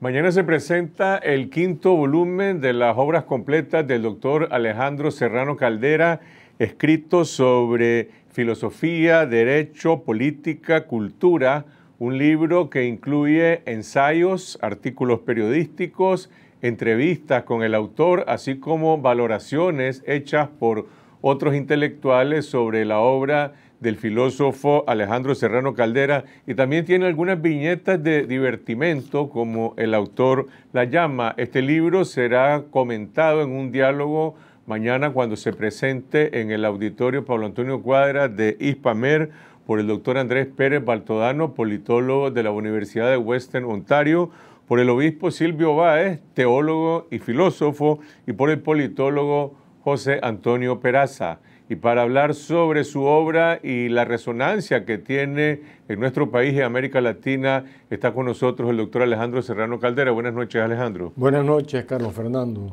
Mañana se presenta el quinto volumen de las obras completas del doctor Alejandro Serrano Caldera, escrito sobre filosofía, derecho, política, cultura, un libro que incluye ensayos, artículos periodísticos, entrevistas con el autor, así como valoraciones hechas por otros intelectuales sobre la obra del filósofo Alejandro Serrano Caldera y también tiene algunas viñetas de divertimento como el autor la llama. Este libro será comentado en un diálogo mañana cuando se presente en el auditorio Pablo Antonio Cuadra de ISPAMER por el doctor Andrés Pérez Baltodano, politólogo de la Universidad de Western Ontario, por el obispo Silvio Báez, teólogo y filósofo, y por el politólogo José Antonio Peraza y para hablar sobre su obra y la resonancia que tiene en nuestro país y América Latina. Está con nosotros el doctor Alejandro Serrano Caldera. Buenas noches, Alejandro. Buenas noches, Carlos Fernando.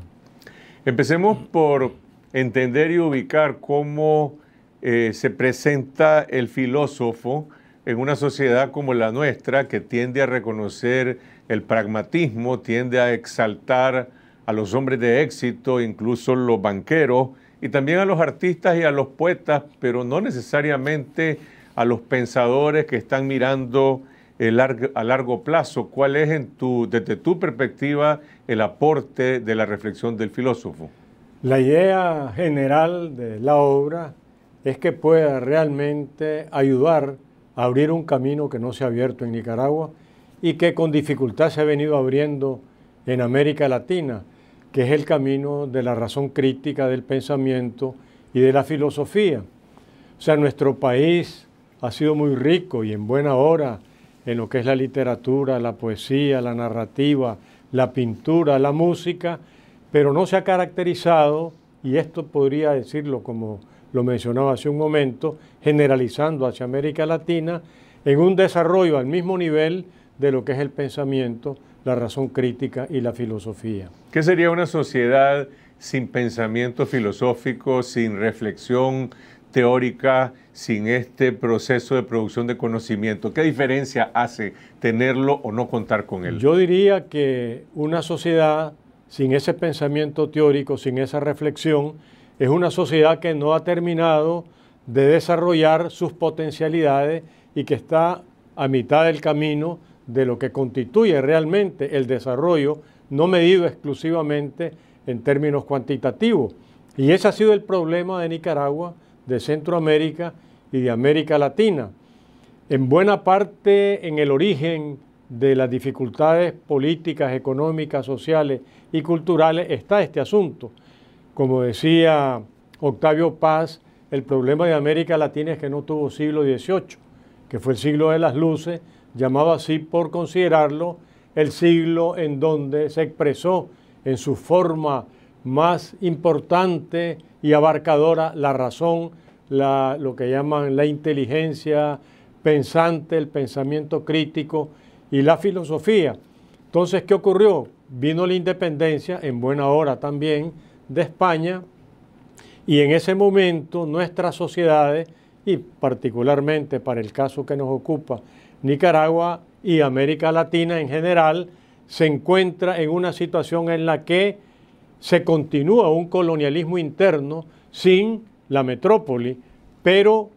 Empecemos por entender y ubicar cómo eh, se presenta el filósofo en una sociedad como la nuestra, que tiende a reconocer el pragmatismo, tiende a exaltar a los hombres de éxito, incluso los banqueros, y también a los artistas y a los poetas, pero no necesariamente a los pensadores que están mirando a largo plazo. ¿Cuál es desde tu perspectiva el aporte de la reflexión del filósofo? La idea general de la obra es que pueda realmente ayudar a abrir un camino que no se ha abierto en Nicaragua y que con dificultad se ha venido abriendo en América Latina que es el camino de la razón crítica, del pensamiento y de la filosofía. O sea, nuestro país ha sido muy rico y en buena hora en lo que es la literatura, la poesía, la narrativa, la pintura, la música, pero no se ha caracterizado, y esto podría decirlo como lo mencionaba hace un momento, generalizando hacia América Latina, en un desarrollo al mismo nivel de lo que es el pensamiento, la razón crítica y la filosofía. ¿Qué sería una sociedad sin pensamiento filosófico, sin reflexión teórica, sin este proceso de producción de conocimiento? ¿Qué diferencia hace tenerlo o no contar con él? Yo diría que una sociedad sin ese pensamiento teórico, sin esa reflexión, es una sociedad que no ha terminado de desarrollar sus potencialidades y que está a mitad del camino de lo que constituye realmente el desarrollo, no medido exclusivamente en términos cuantitativos. Y ese ha sido el problema de Nicaragua, de Centroamérica y de América Latina. En buena parte en el origen de las dificultades políticas, económicas, sociales y culturales está este asunto. Como decía Octavio Paz, el problema de América Latina es que no tuvo siglo XVIII, que fue el siglo de las luces, llamado así por considerarlo el siglo en donde se expresó en su forma más importante y abarcadora la razón, lo que llaman la inteligencia pensante, el pensamiento crítico y la filosofía. Entonces, ¿qué ocurrió? Vino la independencia, en buena hora también, de España, y en ese momento nuestras sociedades y particularmente para el caso que nos ocupa, Nicaragua y América Latina en general, se encuentra en una situación en la que se continúa un colonialismo interno sin la metrópoli, pero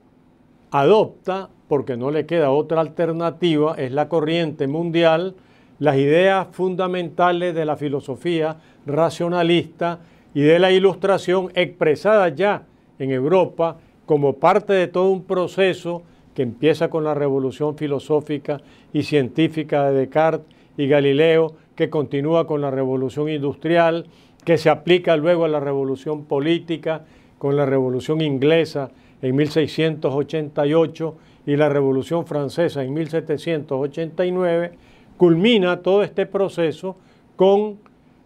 adopta, porque no le queda otra alternativa, es la corriente mundial, las ideas fundamentales de la filosofía racionalista y de la ilustración expresada ya en Europa como parte de todo un proceso que empieza con la revolución filosófica y científica de Descartes y Galileo, que continúa con la revolución industrial, que se aplica luego a la revolución política, con la revolución inglesa en 1688 y la revolución francesa en 1789, culmina todo este proceso con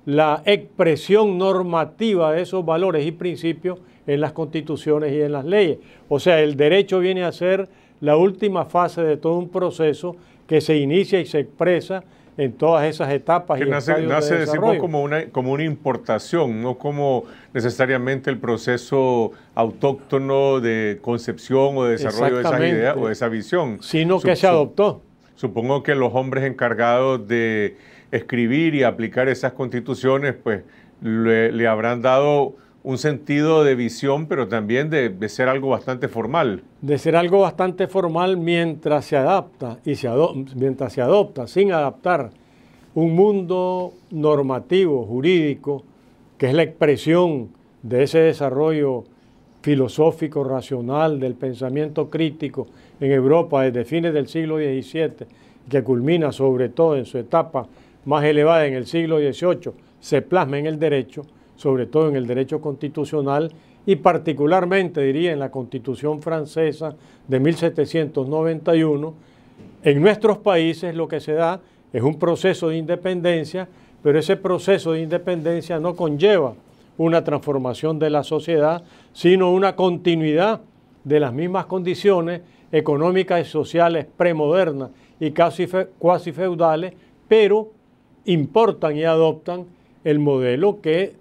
la expresión normativa de esos valores y principios en las constituciones y en las leyes. O sea, el derecho viene a ser la última fase de todo un proceso que se inicia y se expresa en todas esas etapas. Que y nace, nace decimos, como una, como una importación, no como necesariamente el proceso autóctono de concepción o de desarrollo de esa idea o de esa visión. Sino que se adoptó. Supongo que los hombres encargados de escribir y aplicar esas constituciones, pues le habrán dado un sentido de visión, pero también de, ser algo bastante formal. De ser algo bastante formal mientras se adapta y se mientras se adopta, sin adaptar un mundo normativo, jurídico, que es la expresión de ese desarrollo filosófico, racional, del pensamiento crítico en Europa desde fines del siglo XVII, que culmina sobre todo en su etapa más elevada en el siglo XVIII, se plasma en el derecho sobre todo en el derecho constitucional y particularmente, diría, en la Constitución francesa de 1791, en nuestros países lo que se da es un proceso de independencia, pero ese proceso de independencia no conlleva una transformación de la sociedad, sino una continuidad de las mismas condiciones económicas y sociales premodernas y casi feudales, pero importan y adoptan el modelo que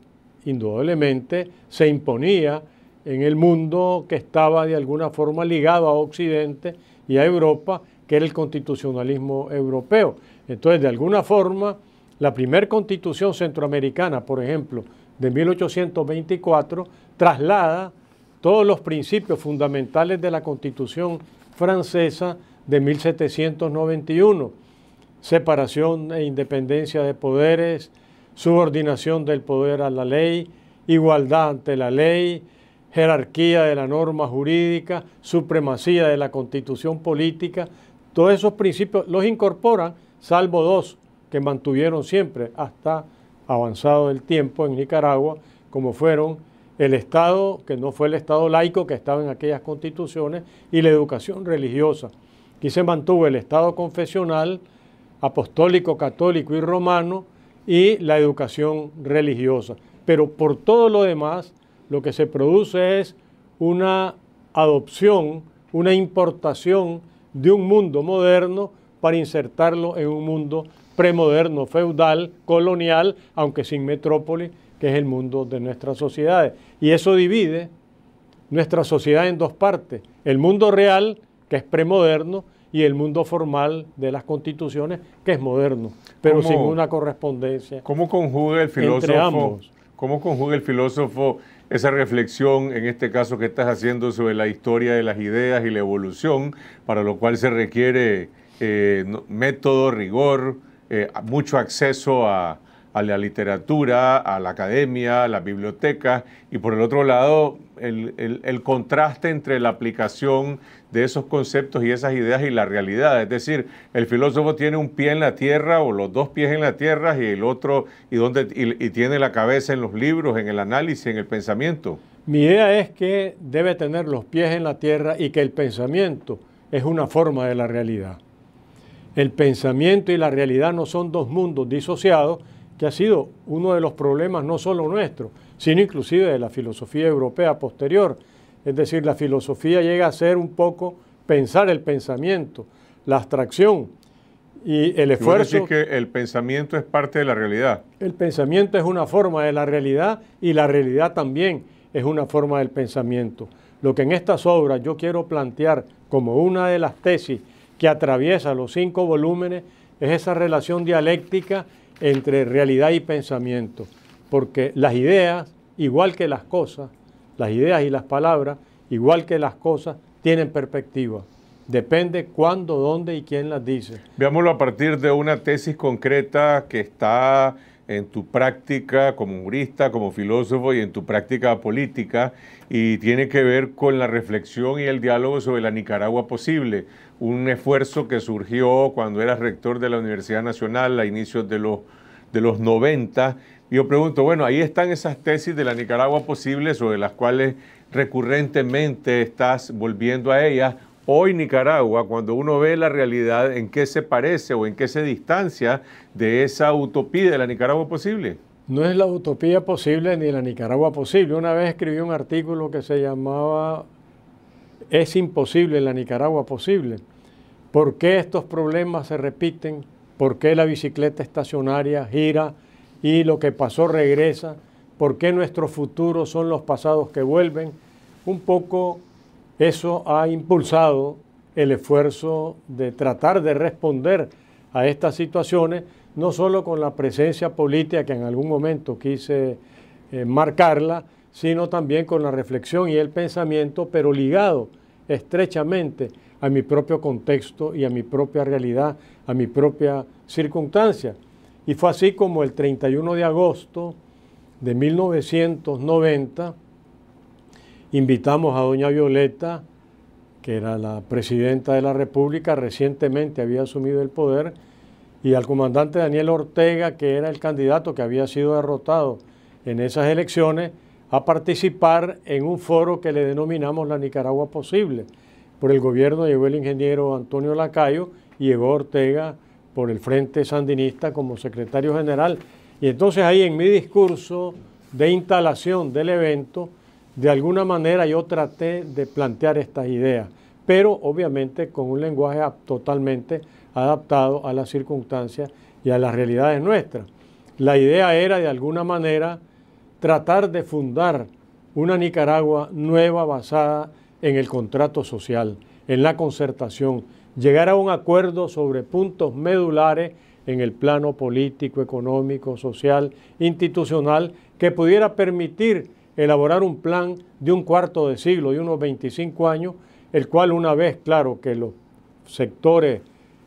indudablemente se imponía en el mundo que estaba de alguna forma ligado a Occidente y a Europa, que era el constitucionalismo europeo. Entonces, de alguna forma, la primera constitución centroamericana, por ejemplo, de 1824, traslada todos los principios fundamentales de la constitución francesa de 1791, separación e independencia de poderes, subordinación del poder a la ley, igualdad ante la ley, jerarquía de la norma jurídica, supremacía de la constitución política, todos esos principios los incorporan, salvo dos que mantuvieron siempre hasta avanzado el tiempo en Nicaragua, como fueron el Estado, que no fue el Estado laico que estaba en aquellas constituciones, y la educación religiosa. Aquí se mantuvo el Estado confesional, apostólico, católico y romano, y la educación religiosa. Pero por todo lo demás, lo que se produce es una adopción, una importación de un mundo moderno para insertarlo en un mundo premoderno, feudal, colonial, aunque sin metrópoli, que es el mundo de nuestras sociedades. Y eso divide nuestra sociedad en dos partes, el mundo real, que es premoderno, y el mundo formal de las constituciones, que es moderno, pero sin una correspondencia. ¿Cómo conjuga el filósofo? conjuga el filósofo esa reflexión, en este caso que estás haciendo sobre la historia de las ideas y la evolución, para lo cual se requiere eh, método, rigor, eh, mucho acceso a, a la literatura, a la academia, a la biblioteca... y por el otro lado, el, contraste entre la aplicación de esos conceptos y esas ideas y la realidad. Es decir, el filósofo tiene un pie en la tierra o los dos pies en la tierra y el otro, y, donde, y tiene la cabeza en los libros, en el análisis, en el pensamiento. Mi idea es que debe tener los pies en la tierra y que el pensamiento es una forma de la realidad. El pensamiento y la realidad no son dos mundos disociados, que ha sido uno de los problemas no solo nuestro, sino inclusive de la filosofía europea posterior. Es decir, la filosofía llega a ser un poco pensar el pensamiento, la abstracción y el esfuerzo. que el pensamiento es parte de la realidad. El pensamiento es una forma de la realidad y la realidad también es una forma del pensamiento. Lo que en estas obras yo quiero plantear como una de las tesis que atraviesa los cinco volúmenes es esa relación dialéctica entre realidad y pensamiento, porque las ideas, igual que las cosas, las ideas y las palabras, igual que las cosas, tienen perspectiva. Depende cuándo, dónde y quién las dice. Veámoslo a partir de una tesis concreta que está en tu práctica como jurista, como filósofo y en tu práctica política y tiene que ver con la reflexión y el diálogo sobre la Nicaragua posible un esfuerzo que surgió cuando era rector de la Universidad Nacional a inicios de los, de los 90. Yo pregunto, bueno, ahí están esas tesis de la Nicaragua posible sobre las cuales recurrentemente estás volviendo a ellas. Hoy Nicaragua, cuando uno ve la realidad, ¿en qué se parece o en qué se distancia de esa utopía de la Nicaragua posible? No es la utopía posible ni la Nicaragua posible. Una vez escribí un artículo que se llamaba Es imposible la Nicaragua posible. ¿Por qué estos problemas se repiten? ¿Por qué la bicicleta estacionaria gira y lo que pasó regresa? ¿Por qué nuestros futuros son los pasados que vuelven? Un poco eso ha impulsado el esfuerzo de tratar de responder a estas situaciones, no solo con la presencia política que en algún momento quise eh, marcarla, sino también con la reflexión y el pensamiento, pero ligado estrechamente a mi propio contexto y a mi propia realidad, a mi propia circunstancia. Y fue así como el 31 de agosto de 1990 invitamos a doña Violeta, que era la presidenta de la República, recientemente había asumido el poder, y al comandante Daniel Ortega, que era el candidato que había sido derrotado en esas elecciones, a participar en un foro que le denominamos la Nicaragua Posible. Por el gobierno llegó el ingeniero Antonio Lacayo y llegó Ortega por el Frente Sandinista como secretario general. Y entonces ahí en mi discurso de instalación del evento, de alguna manera yo traté de plantear estas ideas, pero obviamente con un lenguaje totalmente adaptado a las circunstancias y a las realidades nuestras. La idea era de alguna manera tratar de fundar una Nicaragua nueva basada en el contrato social, en la concertación, llegar a un acuerdo sobre puntos medulares en el plano político, económico, social, institucional, que pudiera permitir elaborar un plan de un cuarto de siglo, de unos 25 años, el cual una vez, claro, que los sectores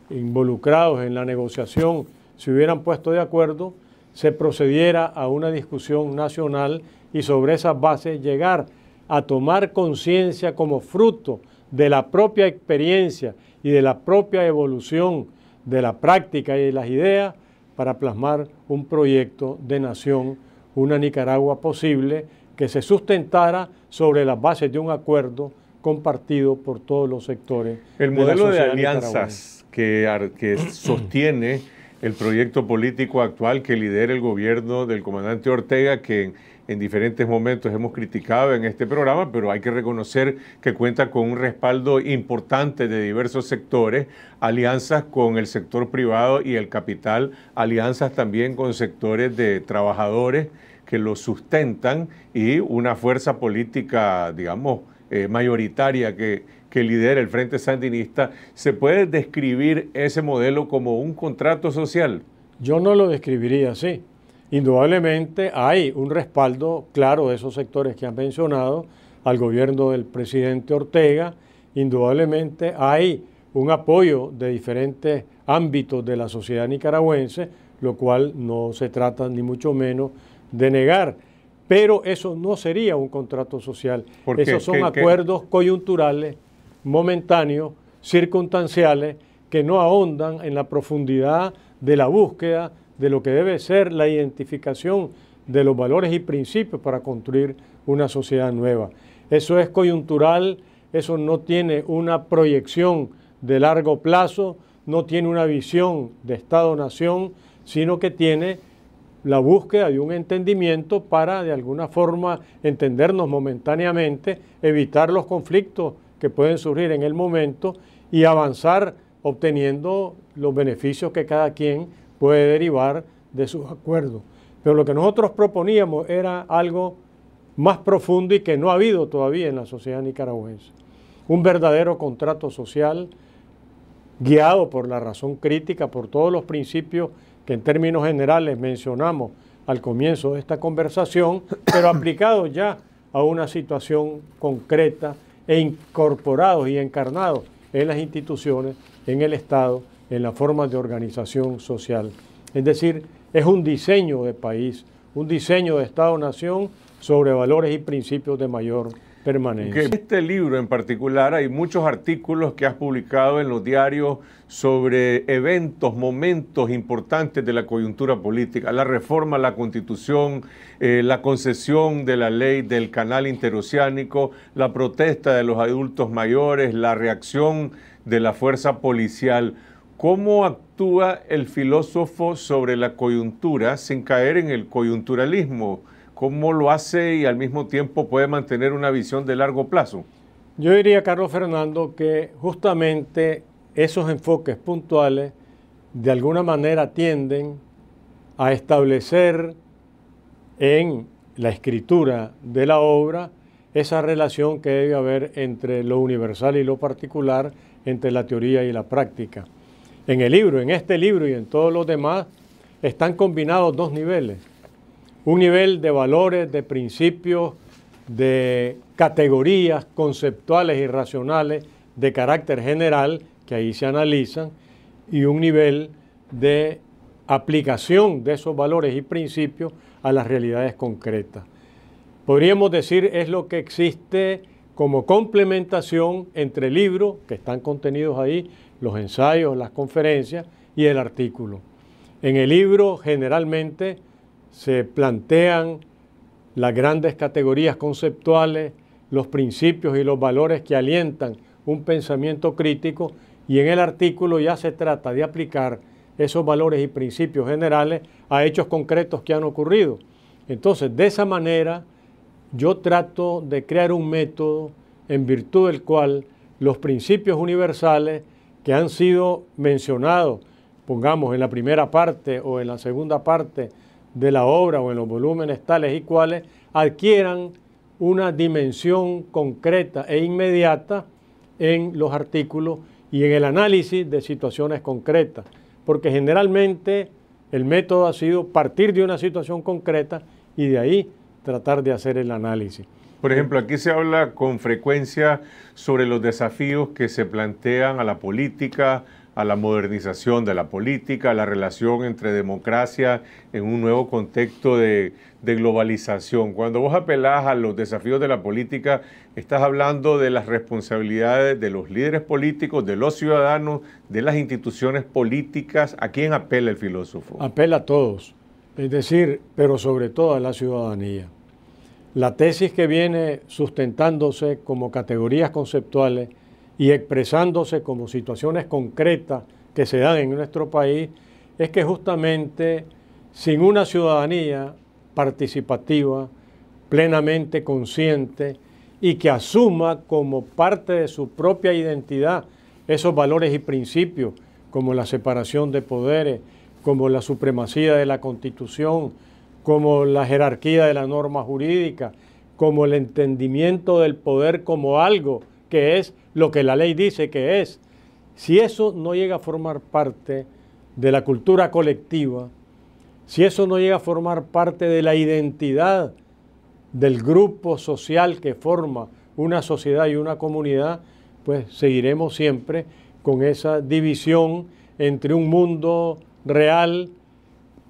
involucrados en la negociación se hubieran puesto de acuerdo, se procediera a una discusión nacional y sobre esas bases llegar a tomar conciencia como fruto de la propia experiencia y de la propia evolución de la práctica y de las ideas para plasmar un proyecto de nación, una Nicaragua posible que se sustentara sobre las bases de un acuerdo compartido por todos los sectores. El modelo de, alianzas que, que sostiene el proyecto político actual que lidera el gobierno del comandante Ortega, que en, diferentes momentos hemos criticado en este programa, pero hay que reconocer que cuenta con un respaldo importante de diversos sectores, alianzas con el sector privado y el capital, alianzas también con sectores de trabajadores que lo sustentan y una fuerza política, digamos, eh, mayoritaria que que lidera el Frente Sandinista, ¿se puede describir ese modelo como un contrato social? Yo no lo describiría así. Indudablemente hay un respaldo claro de esos sectores que han mencionado al gobierno del presidente Ortega. Indudablemente hay un apoyo de diferentes ámbitos de la sociedad nicaragüense, lo cual no se trata ni mucho menos de negar. Pero eso no sería un contrato social. Esos son acuerdos coyunturales momentáneos, circunstanciales, que no ahondan en la profundidad de la búsqueda de lo que debe ser la identificación de los valores y principios para construir una sociedad nueva. Eso es coyuntural, eso no tiene una proyección de largo plazo, no tiene una visión de Estado-Nación, sino que tiene la búsqueda de un entendimiento para, de alguna forma, entendernos momentáneamente, evitar los conflictos que pueden surgir en el momento y avanzar obteniendo los beneficios que cada quien puede derivar de sus acuerdos. Pero lo que nosotros proponíamos era algo más profundo y que no ha habido todavía en la sociedad nicaragüense. Un verdadero contrato social guiado por la razón crítica, por todos los principios que en términos generales mencionamos al comienzo de esta conversación, pero aplicado ya a una situación concreta e incorporados y encarnados en las instituciones, en el Estado, en la forma de organización social. Es decir, es un diseño de país, un diseño de Estado-nación sobre valores y principios de mayor este libro en particular hay muchos artículos que has publicado en los diarios sobre eventos, momentos importantes de la coyuntura política, la reforma a la constitución, eh, la concesión de la ley del canal interoceánico, la protesta de los adultos mayores, la reacción de la fuerza policial. ¿Cómo actúa el filósofo sobre la coyuntura sin caer en el coyunturalismo? ¿Cómo lo hace y al mismo tiempo puede mantener una visión de largo plazo? Yo diría, Carlos Fernando, que justamente esos enfoques puntuales de alguna manera tienden a establecer en la escritura de la obra esa relación que debe haber entre lo universal y lo particular, entre la teoría y la práctica. En el libro, en este libro y en todos los demás, están combinados dos niveles un nivel de valores, de principios, de categorías conceptuales y racionales de carácter general que ahí se analizan y un nivel de aplicación de esos valores y principios a las realidades concretas. Podríamos decir es lo que existe como complementación entre el libro que están contenidos ahí, los ensayos, las conferencias y el artículo. En el libro generalmente se plantean las grandes categorías conceptuales, los principios y los valores que alientan un pensamiento crítico y en el artículo ya se trata de aplicar esos valores y principios generales a hechos concretos que han ocurrido. Entonces, de esa manera, yo trato de crear un método en virtud del cual los principios universales que han sido mencionados, pongamos en la primera parte o en la segunda parte de la obra o en los volúmenes tales y cuales adquieran una dimensión concreta e inmediata en los artículos y en el análisis de situaciones concretas, porque generalmente el método ha sido partir de una situación concreta y de ahí tratar de hacer el análisis. Por ejemplo, aquí se habla con frecuencia sobre los desafíos que se plantean a la política, a la modernización de la política, a la relación entre democracia en un nuevo contexto de, globalización. Cuando vos apelás a los desafíos de la política, estás hablando de las responsabilidades de los líderes políticos, de los ciudadanos, de las instituciones políticas. ¿A quién apela el filósofo? Apela a todos, es decir, pero sobre todo a la ciudadanía. La tesis que viene sustentándose como categorías conceptuales y expresándose como situaciones concretas que se dan en nuestro país, es que justamente sin una ciudadanía participativa, plenamente consciente y que asuma como parte de su propia identidad esos valores y principios, como la separación de poderes, como la supremacía de la constitución, como la jerarquía de la norma jurídica, como el entendimiento del poder como algo que es lo que la ley dice que es. Si eso no llega a formar parte de la cultura colectiva, si eso no llega a formar parte de la identidad del grupo social que forma una sociedad y una comunidad, pues seguiremos siempre con esa división entre un mundo real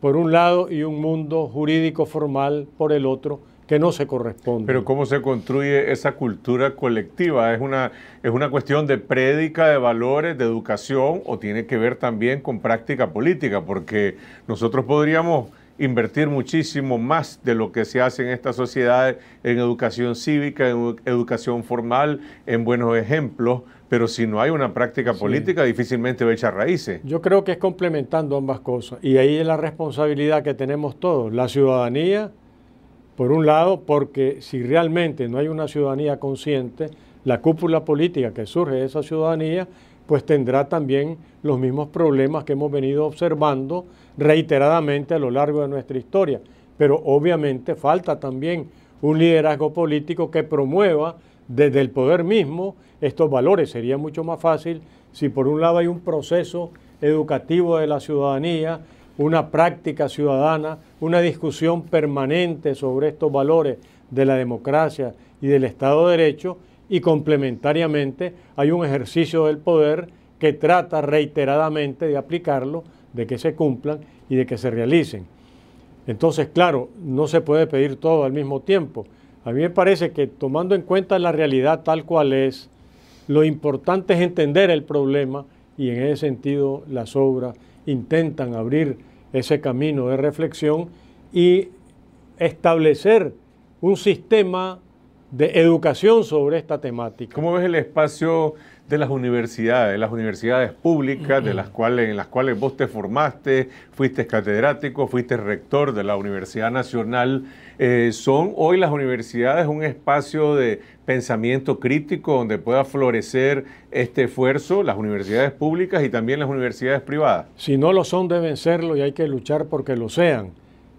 por un lado y un mundo jurídico formal por el otro, que no se corresponde. Pero ¿cómo se construye esa cultura colectiva? ¿Es una, es una cuestión de prédica, de valores, de educación o tiene que ver también con práctica política? Porque nosotros podríamos invertir muchísimo más de lo que se hace en esta sociedad en educación cívica, en educación formal, en buenos ejemplos, pero si no hay una práctica política difícilmente va a echar raíces. Yo creo que es complementando ambas cosas y ahí es la responsabilidad que tenemos todos, la ciudadanía, por un lado, porque si realmente no hay una ciudadanía consciente, la cúpula política que surge de esa ciudadanía, pues tendrá también los mismos problemas que hemos venido observando reiteradamente a lo largo de nuestra historia. Pero obviamente falta también un liderazgo político que promueva desde el poder mismo estos valores. Sería mucho más fácil si por un lado hay un proceso educativo de la ciudadanía, una práctica ciudadana, una discusión permanente sobre estos valores de la democracia y del Estado de Derecho y complementariamente hay un ejercicio del poder que trata reiteradamente de aplicarlo, de que se cumplan y de que se realicen. Entonces, claro, no se puede pedir todo al mismo tiempo. A mí me parece que tomando en cuenta la realidad tal cual es, lo importante es entender el problema y en ese sentido las obras intentan abrir ese camino de reflexión y establecer un sistema de educación sobre esta temática. ¿Cómo ves el espacio de las universidades, las universidades públicas, de las cuales, en las cuales vos te formaste, fuiste catedrático, fuiste rector de la Universidad Nacional? Eh, ¿Son hoy las universidades un espacio de pensamiento crítico donde pueda florecer este esfuerzo, las universidades públicas y también las universidades privadas. Si no lo son, deben serlo y hay que luchar porque lo sean.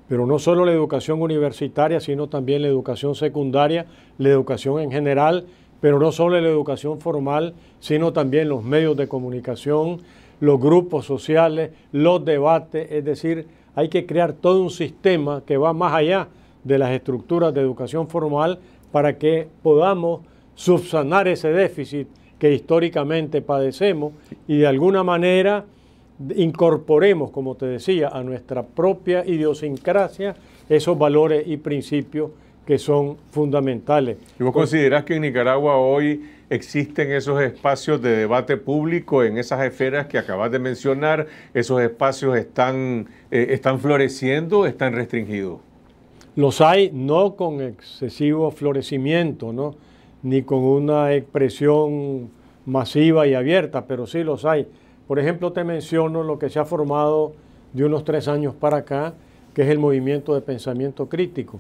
Pero no solo la educación universitaria, sino también la educación secundaria, la educación en general, pero no solo la educación formal, sino también los medios de comunicación, los grupos sociales, los debates, es decir, hay que crear todo un sistema que va más allá de las estructuras de educación formal para que podamos subsanar ese déficit que históricamente padecemos y de alguna manera incorporemos, como te decía, a nuestra propia idiosincrasia esos valores y principios que son fundamentales. ¿Y vos considerás que en Nicaragua hoy existen esos espacios de debate público en esas esferas que acabas de mencionar? ¿Esos espacios están, eh, están floreciendo están restringidos? Los hay no con excesivo florecimiento, ni con una expresión masiva y abierta, pero sí los hay. Por ejemplo, te menciono lo que se ha formado de unos tres años para acá, que es el movimiento de pensamiento crítico,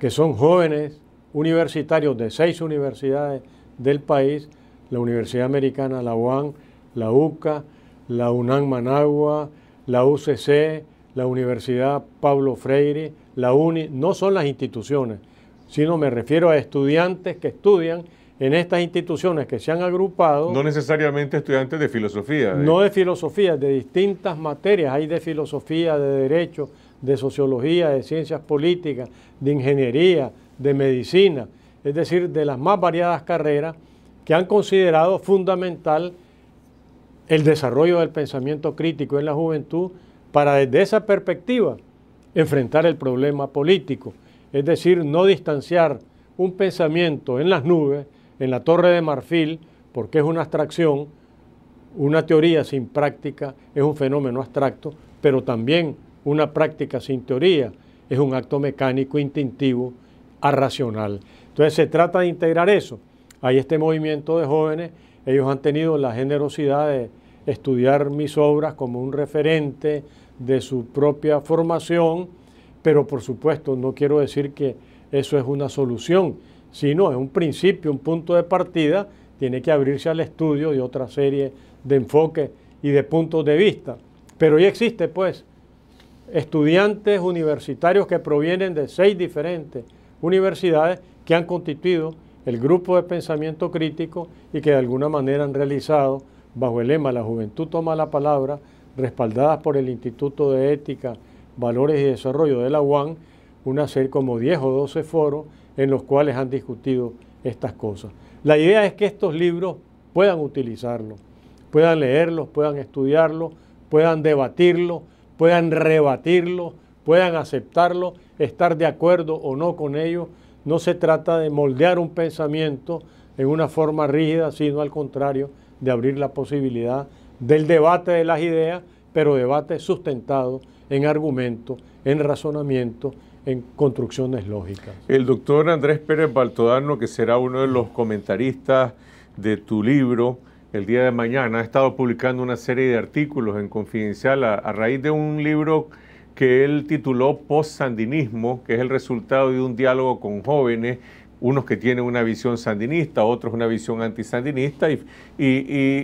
que son jóvenes universitarios de seis universidades del país, la Universidad Americana, la UAM, la UCA, la UNAM Managua, la UCC, la Universidad Pablo Freire, la UNI, no son las instituciones, sino me refiero a estudiantes que estudian en estas instituciones que se han agrupado. No necesariamente estudiantes de filosofía. ¿eh? No de filosofía, de distintas materias. Hay de filosofía, de derecho, de sociología, de ciencias políticas, de ingeniería, de medicina, es decir, de las más variadas carreras que han considerado fundamental el desarrollo del pensamiento crítico en la juventud para desde esa perspectiva enfrentar el problema político, es decir, no distanciar un pensamiento en las nubes, en la torre de marfil, porque es una abstracción, una teoría sin práctica es un fenómeno abstracto, pero también una práctica sin teoría es un acto mecánico, instintivo, arracional. Entonces se trata de integrar eso. Hay este movimiento de jóvenes, ellos han tenido la generosidad de estudiar mis obras como un referente de su propia formación, pero por supuesto no quiero decir que eso es una solución, sino es un principio, un punto de partida, tiene que abrirse al estudio de otra serie de enfoques y de puntos de vista. Pero ya existe pues estudiantes universitarios que provienen de seis diferentes universidades que han constituido el grupo de pensamiento crítico y que de alguna manera han realizado bajo el lema La Juventud toma la palabra, respaldadas por el Instituto de Ética, Valores y Desarrollo de la UAN, una ser como 10 o 12 foros en los cuales han discutido estas cosas. La idea es que estos libros puedan utilizarlos, puedan leerlos, puedan estudiarlos, puedan debatirlos, puedan rebatirlos, puedan aceptarlo estar de acuerdo o no con ellos. No se trata de moldear un pensamiento en una forma rígida, sino al contrario, de abrir la posibilidad del debate de las ideas, pero debate sustentado en argumento, en razonamiento, en construcciones lógicas. El doctor Andrés Pérez Baltodano, que será uno de los comentaristas de tu libro, el día de mañana ha estado publicando una serie de artículos en Confidencial a, a raíz de un libro que él tituló Post-Sandinismo, que es el resultado de un diálogo con jóvenes unos que tienen una visión sandinista, otros una visión antisandinista, y,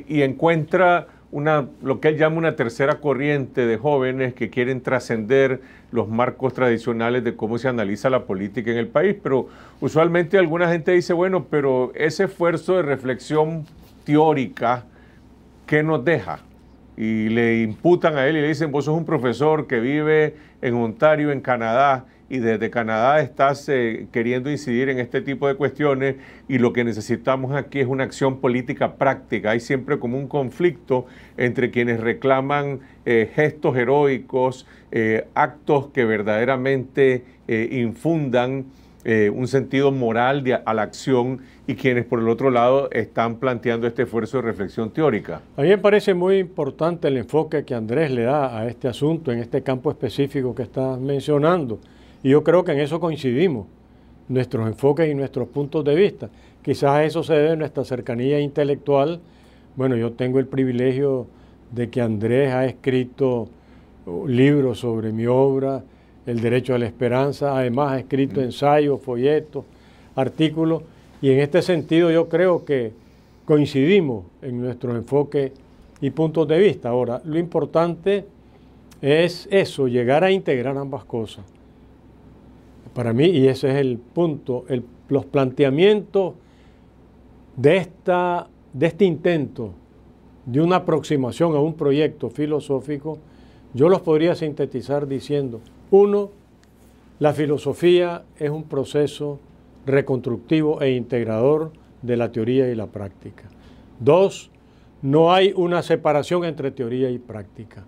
y, encuentra una, lo que él llama una tercera corriente de jóvenes que quieren trascender los marcos tradicionales de cómo se analiza la política en el país. Pero usualmente alguna gente dice, bueno, pero ese esfuerzo de reflexión teórica, ¿qué nos deja? Y le imputan a él y le dicen, vos sos un profesor que vive en Ontario, en Canadá, y desde Canadá estás eh, queriendo incidir en este tipo de cuestiones y lo que necesitamos aquí es una acción política práctica. Hay siempre como un conflicto entre quienes reclaman eh, gestos heroicos, eh, actos que verdaderamente infundan un sentido moral a la acción y quienes por el otro lado están planteando este esfuerzo de reflexión teórica. A mí me parece muy importante el enfoque que Andrés le da a este asunto en este campo específico que estás mencionando. Y yo creo que en eso coincidimos, nuestros enfoques y nuestros puntos de vista. Quizás eso se debe nuestra cercanía intelectual. Bueno, yo tengo el privilegio de que Andrés ha escrito uh, libros sobre mi obra, El derecho a la esperanza, además ha escrito mm. ensayos, folletos, artículos, y en este sentido yo creo que coincidimos en nuestro enfoque y puntos de vista. Ahora, lo importante es eso, llegar a integrar ambas cosas. Para mí, y ese es el punto, los planteamientos de, esta, de este intento de una aproximación a un proyecto filosófico, yo los podría sintetizar diciendo, uno, la filosofía es un proceso reconstructivo e integrador de la teoría y la práctica. Dos, no hay una separación entre teoría y práctica.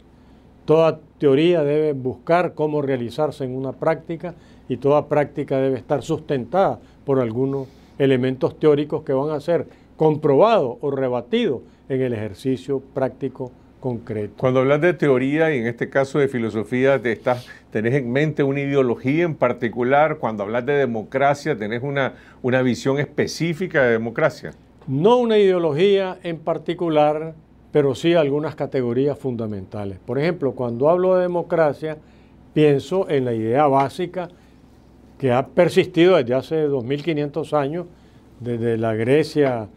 Toda teoría debe buscar cómo realizarse en una práctica y toda práctica debe estar sustentada por algunos elementos teóricos que van a ser comprobados o rebatidos en el ejercicio práctico concreto. Cuando hablas de teoría y en este caso de filosofía, te estás, tenés en mente una ideología en particular. Cuando hablas de democracia, tenés una, una visión específica de democracia. No una ideología en particular, pero sí algunas categorías fundamentales. Por ejemplo, cuando hablo de democracia, pienso en la idea básica que ha persistido desde hace 2500 años, desde la Grecia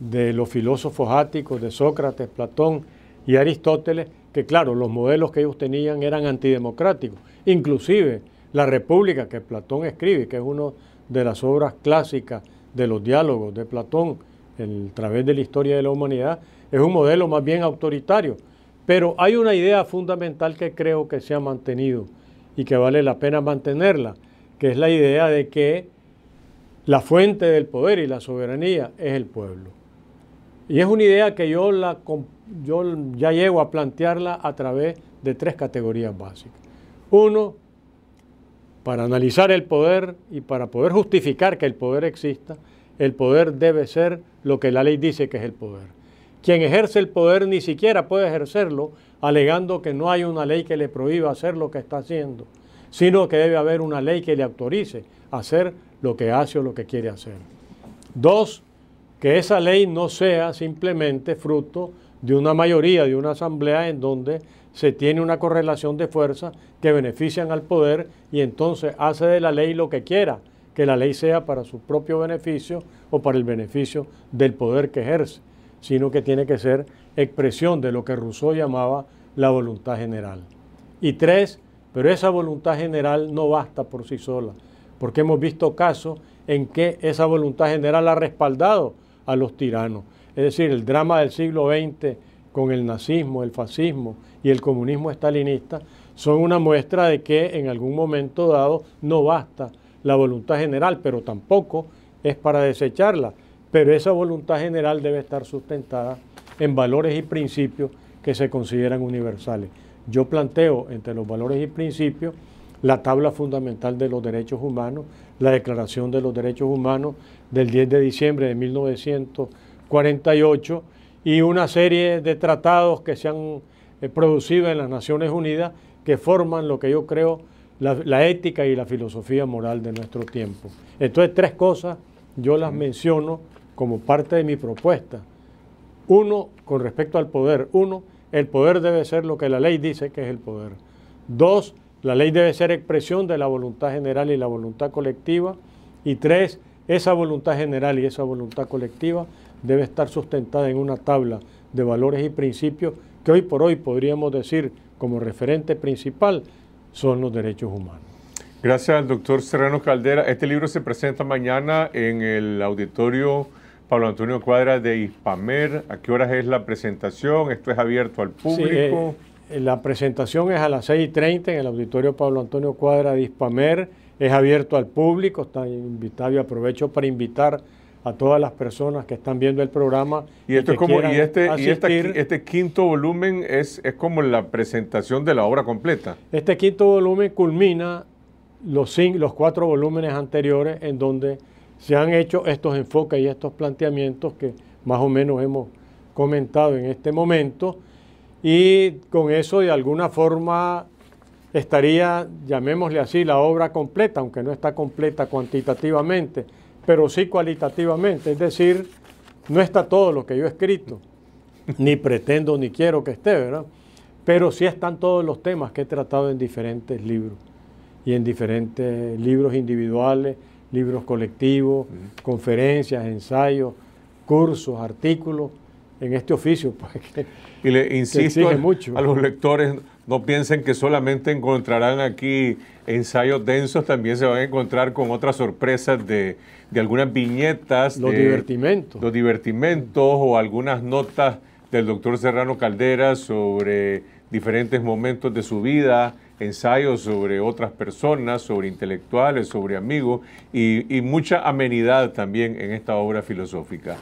de los filósofos áticos, de Sócrates, Platón y Aristóteles, que claro, los modelos que ellos tenían eran antidemocráticos. Inclusive la República que Platón escribe, que es una de las obras clásicas de los diálogos de Platón a través de la historia de la humanidad, es un modelo más bien autoritario. Pero hay una idea fundamental que creo que se ha mantenido y que vale la pena mantenerla, que es la idea de que la fuente del poder y la soberanía es el pueblo. Y es una idea que yo, ya llego a plantearla a través de tres categorías básicas. Uno, para analizar el poder y para poder justificar que el poder exista, el poder debe ser lo que la ley dice que es el poder. Quien ejerce el poder ni siquiera puede ejercerlo alegando que no hay una ley que le prohíba hacer lo que está haciendo sino que debe haber una ley que le autorice a hacer lo que hace o lo que quiere hacer. Dos, que esa ley no sea simplemente fruto de una mayoría, de una asamblea en donde se tiene una correlación de fuerzas que benefician al poder y entonces hace de la ley lo que quiera, que la ley sea para su propio beneficio o para el beneficio del poder que ejerce, sino que tiene que ser expresión de lo que Rousseau llamaba la voluntad general. Y tres, pero esa voluntad general no basta por sí sola, porque hemos visto casos en que esa voluntad general ha respaldado a los tiranos. Es decir, el drama del siglo XX con el nazismo, el fascismo y el comunismo estalinista son una muestra de que en algún momento dado no basta la voluntad general, pero tampoco es para desecharla. Pero esa voluntad general debe estar sustentada en valores y principios que se consideran universales. Yo planteo entre los valores y principios la tabla fundamental de los derechos humanos, la Declaración de los Derechos Humanos del 10 de diciembre de 1948 y una serie de tratados que se han eh, producido en las Naciones Unidas que forman lo que yo creo la, ética y la filosofía moral de nuestro tiempo. Entonces, tres cosas yo las menciono como parte de mi propuesta. Uno, con respecto al poder. Uno, el poder debe ser lo que la ley dice que es el poder. Dos, la ley debe ser expresión de la voluntad general y la voluntad colectiva. Y tres, esa voluntad general y esa voluntad colectiva debe estar sustentada en una tabla de valores y principios que hoy por hoy podríamos decir como referente principal son los derechos humanos. Gracias al doctor Serrano Caldera. Este libro se presenta mañana en el auditorio Pablo Antonio Cuadra de Ispamer, ¿a qué horas es la presentación? ¿Esto es abierto al eh, público? Eh, la presentación es a las 6.30 en el auditorio Pablo Antonio Cuadra de Ispamer, es abierto al público, está invitado y aprovecho para invitar a todas las personas que están viendo el programa. Y, este, este, este, quinto volumen es, como la presentación de la obra completa. Este quinto volumen culmina los, los cuatro volúmenes anteriores en donde se han hecho estos enfoques y estos planteamientos que más o menos hemos comentado en este momento y con eso de alguna forma estaría, llamémosle así, la obra completa, aunque no está completa cuantitativamente, pero sí cualitativamente, es decir, no está todo lo que yo he escrito, ni pretendo ni quiero que esté, ¿verdad? Pero sí están todos los temas que he tratado en diferentes libros y en diferentes libros individuales libros colectivos, conferencias, ensayos, cursos, artículos en este oficio. Pues, que, y le insisto a los lectores, no piensen que solamente encontrarán aquí ensayos densos, también se van a encontrar con otras sorpresas de, algunas viñetas. Los divertimentos. Los divertimentos o algunas notas del doctor Serrano Caldera sobre diferentes momentos de su vida ensayos sobre otras personas, sobre intelectuales, sobre amigos y, mucha amenidad también en esta obra filosófica.